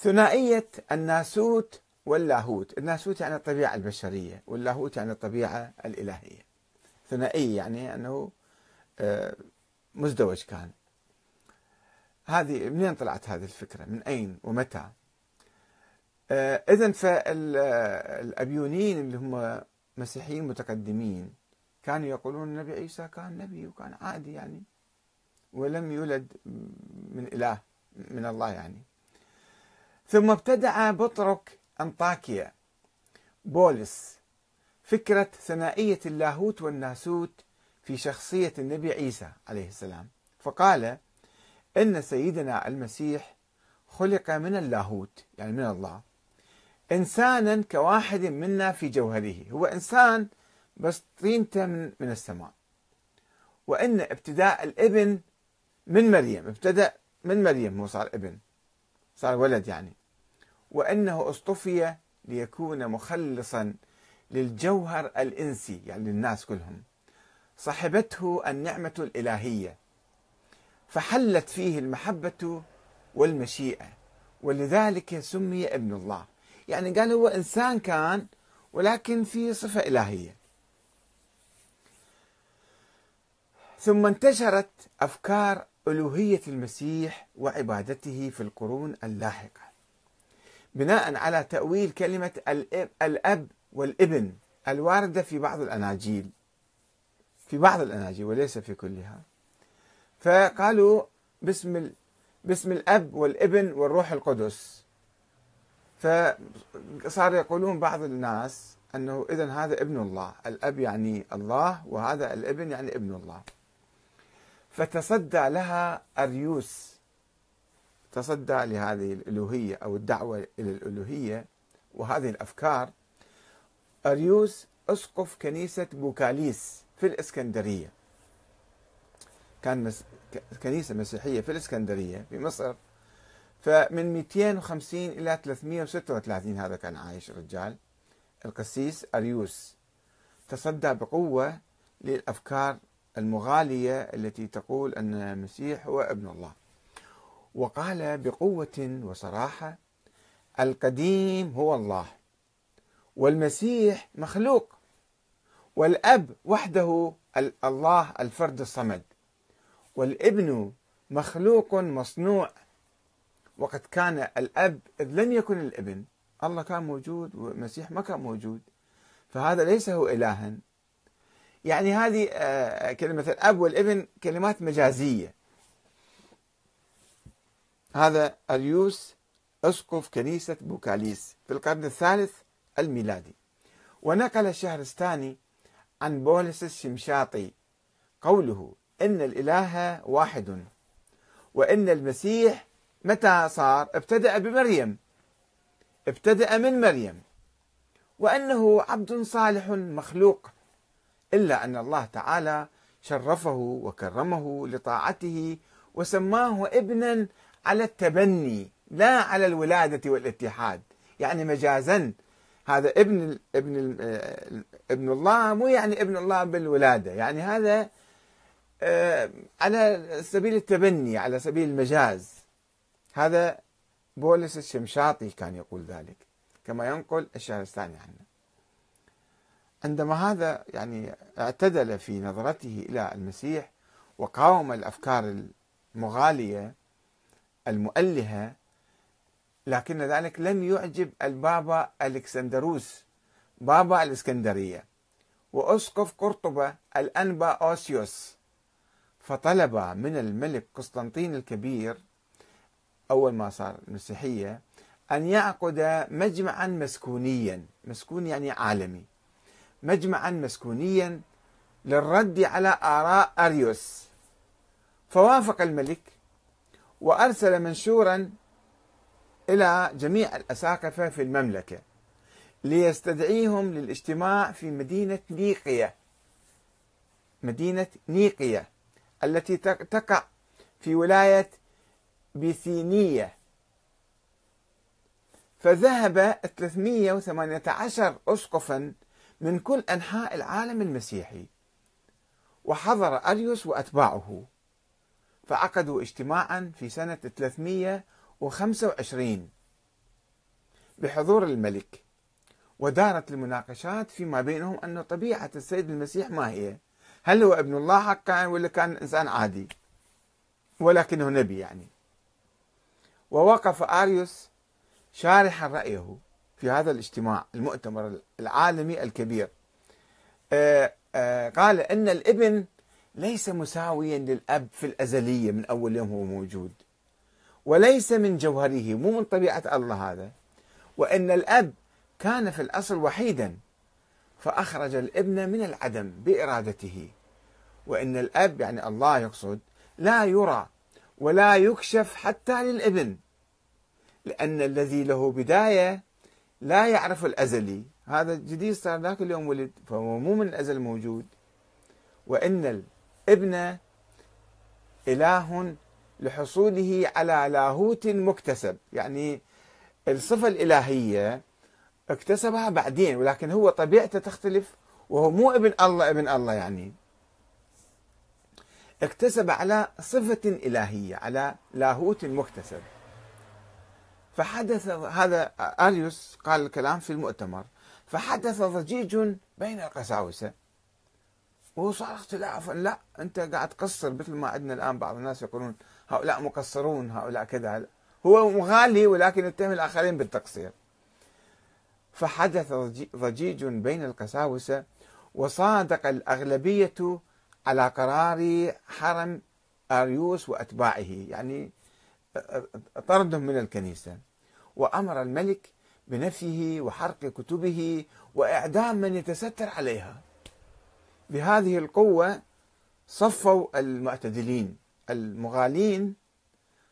ثنائية الناسوت واللاهوت الناسوت يعني الطبيعة البشرية واللاهوت يعني الطبيعة الإلهية ثنائي يعني أنه آه، مزدوج كان هذه منين طلعت هذه الفكرة من أين ومتى آه، إذا فالأبيونيين آه، اللي هم مسيحيين متقدمين كانوا يقولون النبي عيسى كان نبي وكان عادي يعني ولم يولد من إله من الله يعني ثم ابتدع بطرك أنطاكيا بولس فكرة ثنائية اللاهوت والناسوت في شخصية النبي عيسى عليه السلام فقال إن سيدنا المسيح خلق من اللاهوت يعني من الله إنسانا كواحد منا في جوهره هو إنسان بس طينته من, من السماء وإن ابتداء الابن من مريم ابتدأ من مريم هو صار ابن صار ولد يعني وأنه اصطفي ليكون مخلصا للجوهر الإنسي يعني للناس كلهم صحبته النعمة الإلهية فحلت فيه المحبة والمشيئة ولذلك سمي ابن الله يعني قال هو إنسان كان ولكن في صفة إلهية ثم انتشرت أفكار ألوهية المسيح وعبادته في القرون اللاحقة بناء على تأويل كلمة الأب والابن الواردة في بعض الأناجيل في بعض الأناجيل وليس في كلها فقالوا باسم باسم الأب والابن والروح القدس فصار يقولون بعض الناس أنه إذا هذا ابن الله الأب يعني الله وهذا الابن يعني ابن الله فتصدى لها أريوس تصدى لهذه الالوهيه او الدعوه الى الالوهيه وهذه الافكار اريوس اسقف كنيسه بوكاليس في الاسكندريه كان كنيسه مسيحيه في الاسكندريه في مصر فمن 250 الى 336 هذا كان عايش الرجال القسيس اريوس تصدى بقوه للافكار المغاليه التي تقول ان المسيح هو ابن الله وقال بقوه وصراحه القديم هو الله والمسيح مخلوق والاب وحده الله الفرد الصمد والابن مخلوق مصنوع وقد كان الاب اذ لم يكن الابن الله كان موجود والمسيح ما كان موجود فهذا ليس هو الها يعني هذه آه، كلمه الاب والابن كلمات مجازيه هذا أريوس أسقف كنيسة بوكاليس في القرن الثالث الميلادي ونقل الشهرستاني عن بولس الشمشاطي قوله إن الإله واحد وإن المسيح متى صار ابتدأ بمريم ابتدأ من مريم وأنه عبد صالح مخلوق إلا أن الله تعالى شرفه وكرمه لطاعته وسماه ابنا على التبني لا على الولادة والاتحاد يعني مجازا هذا ابن ابن آه، ابن الله مو يعني ابن الله بالولادة يعني هذا آه، على سبيل التبني على سبيل المجاز هذا بولس الشمشاطي كان يقول ذلك كما ينقل الشهر الثاني عنه عندما هذا يعني اعتدل في نظرته إلى المسيح وقاوم الأفكار المغالية المؤلهة لكن ذلك لم يعجب البابا الكسندروس بابا الإسكندرية وأسقف قرطبة الأنبا أوسيوس فطلب من الملك قسطنطين الكبير أول ما صار المسيحية أن يعقد مجمعا مسكونيا مسكون يعني عالمي مجمعا مسكونيا للرد على آراء أريوس فوافق الملك وأرسل منشورا إلى جميع الأساقفة في المملكة ليستدعيهم للاجتماع في مدينة نيقية مدينة نيقية التي تقع في ولاية بيثينية فذهب 318 أسقفا من كل أنحاء العالم المسيحي وحضر أريوس وأتباعه فعقدوا اجتماعا في سنة 325 بحضور الملك ودارت المناقشات فيما بينهم أن طبيعة السيد المسيح ما هي هل هو ابن الله حقا ولا كان إنسان عادي ولكنه نبي يعني ووقف أريوس شارحا رأيه في هذا الاجتماع المؤتمر العالمي الكبير آه، آه، قال أن الابن ليس مساويا للأب في الأزلية من أول يوم هو موجود وليس من جوهره مو من طبيعة الله هذا وإن الأب كان في الأصل وحيدا فأخرج الابن من العدم بإرادته وإن الأب يعني الله يقصد لا يرى ولا يكشف حتى للابن لأن الذي له بداية لا يعرف الأزلي هذا جديد صار ذاك اليوم ولد فهو مو من الأزل موجود وإن ابنه إله لحصوله على لاهوت مكتسب يعني الصفة الإلهية اكتسبها بعدين ولكن هو طبيعته تختلف وهو مو ابن الله ابن الله يعني اكتسب على صفة إلهية على لاهوت مكتسب فحدث هذا أريوس قال الكلام في المؤتمر فحدث ضجيج بين القساوسة وهو صار عفوا لا انت قاعد تقصر مثل ما عندنا الان بعض الناس يقولون هؤلاء مقصرون هؤلاء كذا هو مغالي ولكن يتهم الاخرين بالتقصير فحدث ضجيج بين القساوسه وصادق الاغلبيه على قرار حرم اريوس واتباعه يعني طردهم من الكنيسه وامر الملك بنفيه وحرق كتبه واعدام من يتستر عليها بهذه القوة صفوا المعتدلين المغالين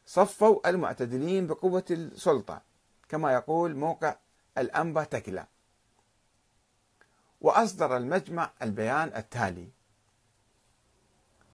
صفوا المعتدلين بقوة السلطة كما يقول موقع الأنبا تكلا وأصدر المجمع البيان التالي